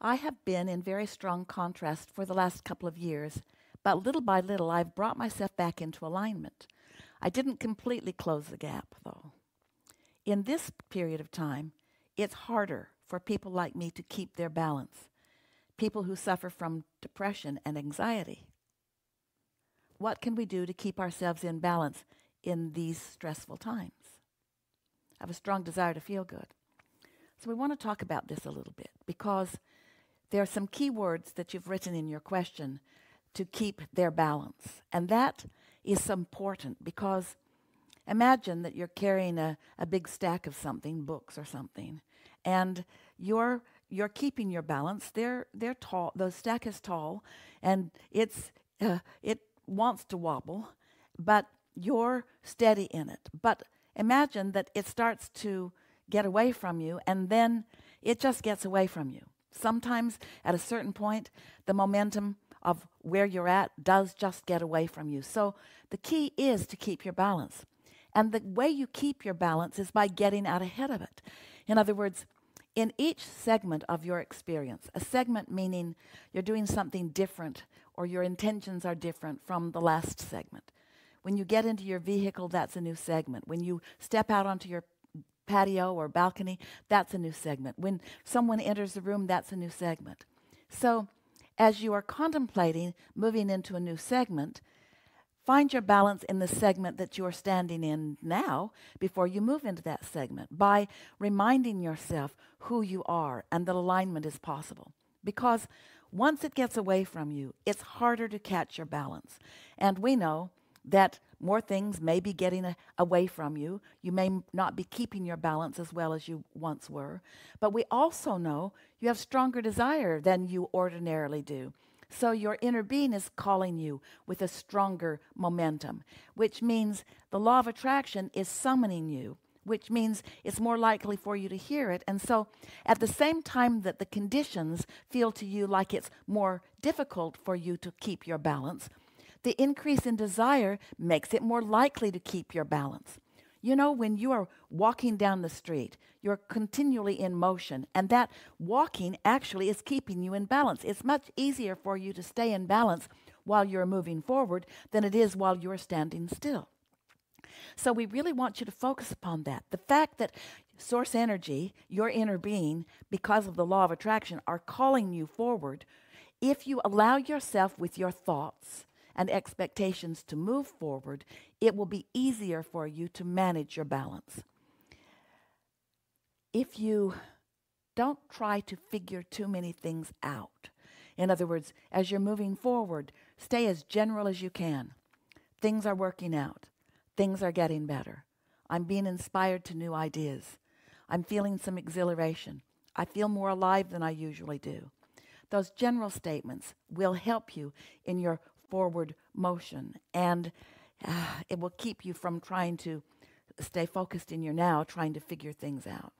I have been in very strong contrast for the last couple of years, but little by little I've brought myself back into alignment. I didn't completely close the gap, though. In this period of time, it's harder for people like me to keep their balance, people who suffer from depression and anxiety. What can we do to keep ourselves in balance in these stressful times? I have a strong desire to feel good. So we want to talk about this a little bit because there are some key words that you've written in your question to keep their balance. And that is important because imagine that you're carrying a, a big stack of something, books or something, and you're you're keeping your balance. They're they're tall. The stack is tall, and it's uh, it wants to wobble, but you're steady in it. But imagine that it starts to get away from you, and then it just gets away from you. Sometimes at a certain point, the momentum of where you're at does just get away from you. So the key is to keep your balance. And the way you keep your balance is by getting out ahead of it. In other words, in each segment of your experience, a segment meaning you're doing something different or your intentions are different from the last segment. When you get into your vehicle, that's a new segment. When you step out onto your patio or balcony, that's a new segment. When someone enters the room, that's a new segment. So, as you are contemplating moving into a new segment, find your balance in the segment that you are standing in now before you move into that segment by reminding yourself who you are and that alignment is possible. Because once it gets away from you, it's harder to catch your balance. And we know that more things may be getting a, away from you. You may not be keeping your balance as well as you once were. But we also know you have stronger desire than you ordinarily do. So your inner being is calling you with a stronger momentum, which means the law of attraction is summoning you, which means it's more likely for you to hear it. And so at the same time that the conditions feel to you like it's more difficult for you to keep your balance, the increase in desire makes it more likely to keep your balance. You know, when you are walking down the street, you're continually in motion, and that walking actually is keeping you in balance. It's much easier for you to stay in balance while you're moving forward than it is while you're standing still. So, we really want you to focus upon that. The fact that source energy, your inner being, because of the law of attraction, are calling you forward, if you allow yourself with your thoughts and expectations to move forward, it will be easier for you to manage your balance. If you don't try to figure too many things out, in other words, as you're moving forward, stay as general as you can. Things are working out, things are getting better. I'm being inspired to new ideas. I'm feeling some exhilaration. I feel more alive than I usually do. Those general statements will help you in your forward motion and uh, it will keep you from trying to stay focused in your now, trying to figure things out.